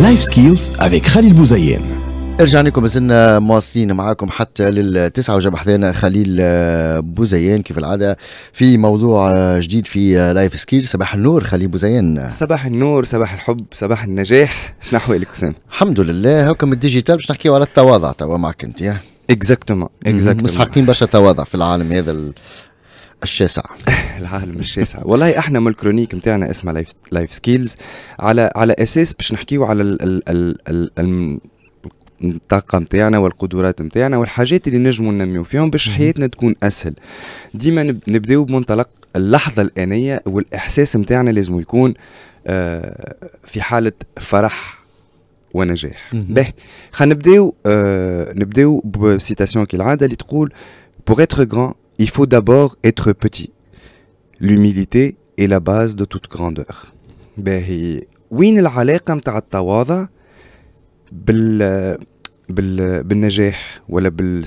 لايف سكيلز افيك خليل بوزيان رجعنا لكم مازلنا مواصلين معاكم حتى للتسعة وجاب حذانا خليل آه، بوزيان كيف العادة في موضوع آه، جديد في لايف آه، سكيل صباح النور خليل بوزيان صباح النور صباح الحب صباح النجاح شنو أحوالك حسام؟ الحمد لله هاكم الديجيتال باش نحكيو على التواضع توا معك أنت اكزاكتومون اكزاكتومون مسحقين برشا تواضع في العالم هذا الشاسع العالم الشاسع والله احنا من الكرونيك نتاعنا اسمها لايف, لايف سكيلز على على اساس باش نحكيو على ال ال ال ال ال الطاقه نتاعنا والقدرات نتاعنا والحاجات اللي نجموا ننميو فيهم باش حياتنا تكون اسهل ديما نبداو بمنطلق اللحظه الانيه والاحساس نتاعنا لازم يكون آه في حاله فرح ونجاح باهي خلينا نبداو آه نبداو بسيتاسيون كالعاده اللي تقول pour être grand il faut d'abord être petit. L'humilité est la base de toute grandeur. باهي وين العلاقة متاع التواضع بال بال بالنجاح ولا بال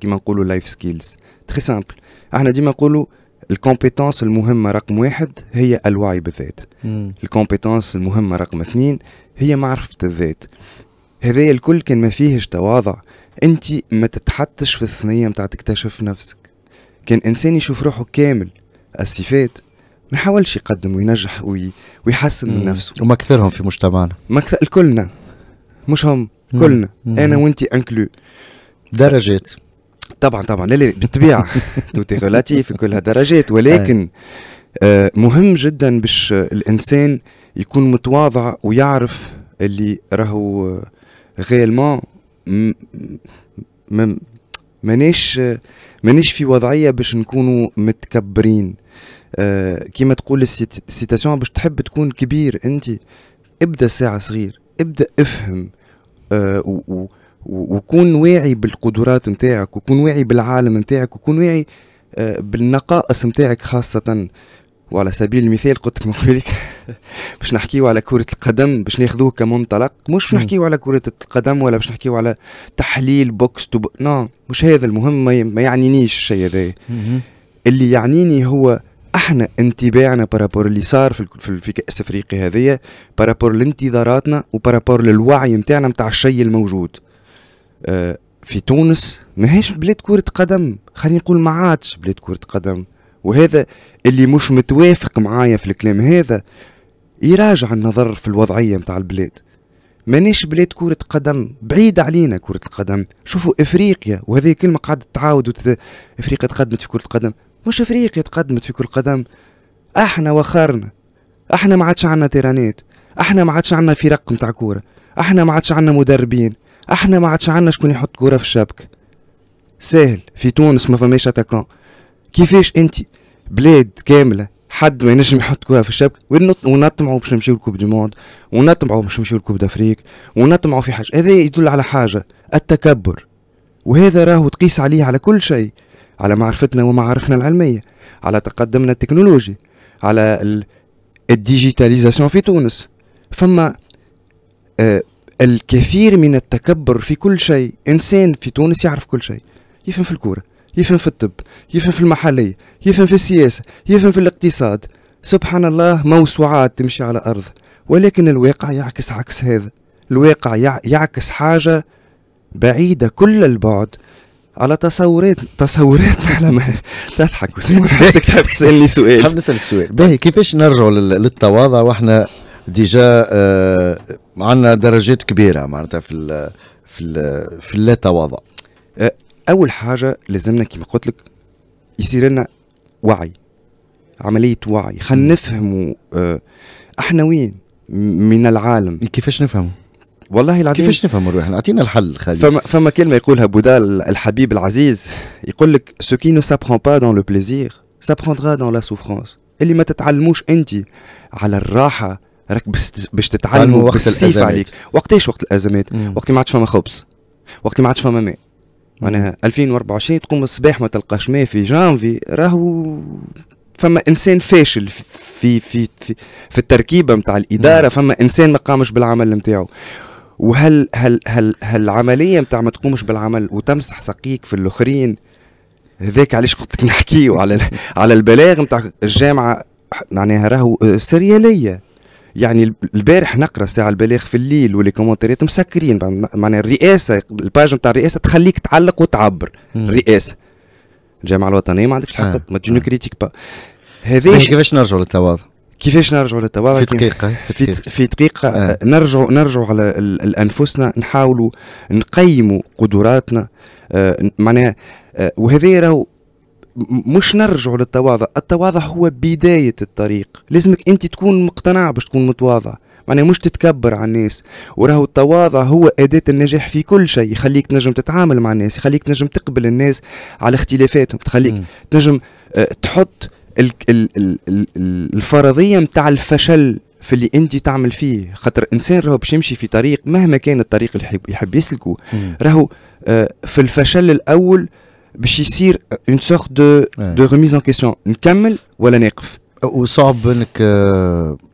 كيما نقولوا لايف سكيلز تري سامبل احنا ديما نقولوا الكومبيتونس المهمة رقم واحد هي الوعي بالذات الكومبيتونس المهمة رقم اثنين هي معرفة الذات هذايا الكل كان ما فيهش تواضع انت ما تتحطش في الثنية متاع تكتشف نفسك كان انسان يشوف روحه كامل الصفات ما حاولش يقدم وينجح وي... ويحسن من نفسه وما كثرهم في مجتمعنا ما كثر الكلنا مش هم كلنا مم. انا وانت انكلو درجات طبعا طبعا لا لا بالطبيعه توتي ريلاتيف كلها درجات ولكن آه مهم جدا باش الانسان يكون متواضع ويعرف اللي راهو غيلمون آه، مانيش مانيش في وضعيه باش نكونوا متكبرين آه كيما تقول السيتاسيون باش تحب تكون كبير انت ابدا ساعه صغير ابدا افهم آه و و وكون واعي بالقدرات نتاعك وكون واعي بالعالم نتاعك وكون واعي آه بالنقائص نتاعك خاصه وعلى سبيل المثال قلت لك باش نحكيو على كرة القدم باش ناخذوه كمنطلق مش باش نحكيو على كرة القدم ولا باش نحكيو على تحليل بوكس تو نو مش هذا المهم ما يعنينيش الشيء هذا اللي يعنيني هو احنا انتباعنا بارابور اللي صار في في كاس افريقيا هذيا بارابور لانتظاراتنا وبارابور للوعي نتاعنا نتاع الشيء الموجود آه، في تونس ماهيش بلاد كرة قدم خلينا نقول ما عادش بلاد كرة قدم وهذا اللي مش متوافق معايا في الكلام هذا يراجع النظر في الوضعية متاع البلاد مانيش بلاد كرة قدم بعيدة علينا كرة القدم شوفوا افريقيا وهذه كلمة قاعدة تعاود وتت... افريقيا تقدمت في كرة القدم مش افريقيا تقدمت في كرة القدم احنا وخرنا احنا ما عادش عندنا تيرانات احنا ما عادش عندنا فرق متاع كورة احنا ما عادش عندنا مدربين احنا ما عادش عندنا شكون يحط كورة في الشبكة ساهل في تونس ما فماش اتاكون كيفاش انت بلاد كامله حد ما ينجم يحطكوها في الشبكه ونطمعوا باش نمشيو لكوب دي موند ونطمعوا باش نمشيو لكوب دافريك ونطمعوا في حاجه هذا يدل على حاجه التكبر وهذا راهو تقيس عليه على كل شيء على معرفتنا ومعارفنا العلميه على تقدمنا التكنولوجي على الديجيتاليزاسيون في تونس فما آه، الكثير من التكبر في كل شيء انسان في تونس يعرف كل شيء يفهم في الكوره يفهم في الطب يفهم في المحلية يفهم في السياسة يفهم في الاقتصاد سبحان الله موسوعات تمشي على أرض ولكن الواقع يعكس عكس هذا الواقع يعكس حاجة بعيدة كل البعد على تصورات تصوراتنا على ما تضحك حسك تحب تسالني سؤال حاب نسالك سؤال باهي كيفاش نرجعوا للتواضع واحنا ديجا آه، عندنا درجات كبيره معناتها في في في اللا تواضع آه، اول حاجه لازمنا كما قلت لك يصير لنا وعي عمليه وعي خلينا نفهموا آه، احنا وين من العالم كيفاش نفهم والله العظيم كيفاش نفهموا روحنا اعطينا الحل خالد فما فما كلمه يقولها بودا الحبيب العزيز يقول لك سو كي نو سابخون با دون لو بليزير سابخوندرا دون لا سوفرونس اللي ما تتعلموش انت على الراحه راك باش تتعلموا وقت الازمات عليك وقتاش وقت الازمات وقت ما عادش فما خبز وقت ما عادش فما ماء معناها 2024 تقوم الصباح ما تلقاش ما في جانفي راهو فما انسان فاشل في في في, في التركيبه نتاع الاداره نعم. فما انسان ما قامش بالعمل نتاعو وهل هل هل هل العمليه نتاع ما تقومش بالعمل وتمسح سقيك في الاخرين هذاك علاش قلت لك نحكيو على على البلاغ نتاع الجامعه معناها راهو سرياليه يعني البارح نقرا ساعه البلاغ في الليل واللي كومنتيرات مسكرين معناها الرئاسه الباج نتاع الرئاسه تخليك تعلق وتعبر الرئاسه الجامعه الوطنيه ما عندكش الحق ما آه. تجيني آه. كريتيك با هذه يعني كيفاش نرجعوا للتواضع كيفاش نرجعوا للتواضع في دقيقه في دقيقه, في دقيقة آه. آه، نرجعوا نرجعوا على انفسنا نحاولوا نقيموا قدراتنا آه معناها آه وهذا راهو مش نرجع للتواضع التواضع هو بداية الطريق لازمك انت تكون مقتنع باش تكون متواضع معناها مش تتكبر على الناس وراهو التواضع هو أداة النجاح في كل شيء يخليك تنجم تتعامل مع الناس يخليك تنجم تقبل الناس على اختلافاتهم تخليك م. تنجم آه، تحط الفرضية متاع الفشل في اللي انت تعمل فيه خاطر انسان راهو باش يمشي في طريق مهما كان الطريق اللي يحب يسلكه راهو آه، في الفشل الاول باش يصير اون سورت دو دو ريميز ان كيسيون نكمل ولا نقف وصعب انك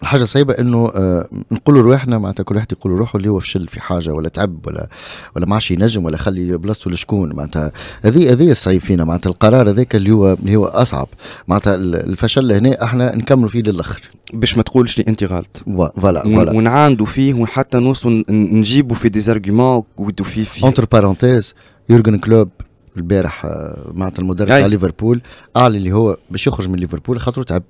الحاجه آه، صعيبه انه آه، نقولوا رواحنا معناتها كل واحد يقول روحه اللي هو فشل في حاجه ولا تعب ولا ولا ما عادش ينجم ولا خلي بلاصته لشكون معناتها هذه هذه الصعيب فينا معناتها القرار هذاك اللي هو اللي هو اصعب معناتها الفشل هنا احنا نكملوا فيه للاخر باش ما تقولش لي انت غلط فوالا فوالا ونعاندوا فيه وحتى نوصلوا نجيبوا في ديزارغيومون في في اونتر بارونتيز يورجن كلوب البارح آه، معناتها المدرب تاع ليفربول قال اللي هو باش يخرج من ليفربول خاطر تعب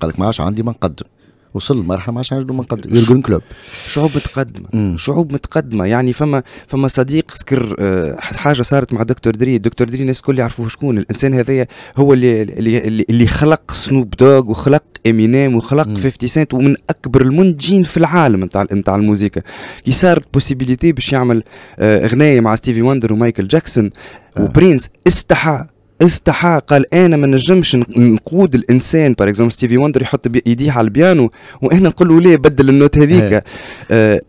قال لك ما عادش عندي ما نقدم وصل لمرحله ما عادش ما نقدموا يورجن كلوب شعوب متقدمه شعوب متقدمه يعني فما فما صديق ذكر آه، حاجه صارت مع دكتور دري دكتور دري الناس الكل يعرفوه شكون الانسان هذايا هو اللي اللي, اللي خلق سنوب دوغ وخلق امينيم وخلق 50 سنت ومن اكبر المنتجين في العالم نتاع نتاع الموسيقى كي صارت بوسيبيليتي باش يعمل آه، اغنيه مع ستيفي وندر ومايكل جاكسون وبرينس استحى استحق قال انا ما نجمش نقود الانسان بار اكزومبل ستيفي وندر يحط ايديه على البيانو وانا نقول له ليه بدل النوت هذيك آه،, آه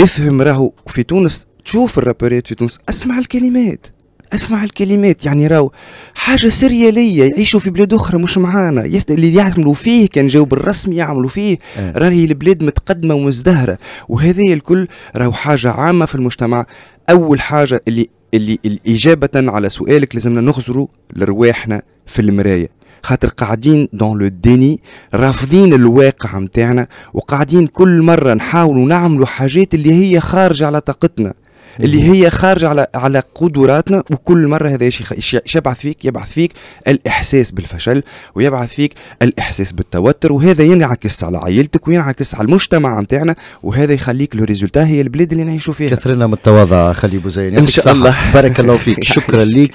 افهم راهو في تونس تشوف الرابريت في تونس اسمع الكلمات اسمع الكلمات يعني راهو حاجه سرياليه يعيشوا في بلاد اخرى مش معانا يست... اللي يعملوا فيه كان جاوب الرسم يعملوا فيه أه. راهي البلاد متقدمه ومزدهره وهذه الكل راهو حاجه عامه في المجتمع اول حاجه اللي اللي, الإجابة إجابة على سؤالك لازمنا نخزروا لرواحنا في المراية خاطر قاعدين دون لو ديني رافضين الواقع متاعنا وقاعدين كل مرة نحاولوا نعملوا حاجات اللي هي خارجة على طاقتنا اللي هي خارجه على على قدراتنا وكل مره هذا الشيء يبعث فيك يبعث فيك الاحساس بالفشل ويبعث فيك الاحساس بالتوتر وهذا ينعكس على عائلتك وينعكس على المجتمع نتاعنا وهذا يخليك لو ريزولتا هي البلاد اللي نعيشوا فيها كثرنا من التواضع خلي بوزين ان شاء الله بارك الله فيك شكرا لك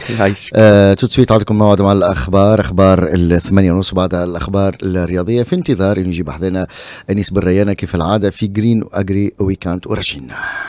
آه تو سويت عندكم موعد مع الاخبار اخبار الثمانية ونص بعد الاخبار الرياضيه في انتظار ان يجي حدنا انيس بالريانه كيف العاده في جرين اجري ويكاند ورشينا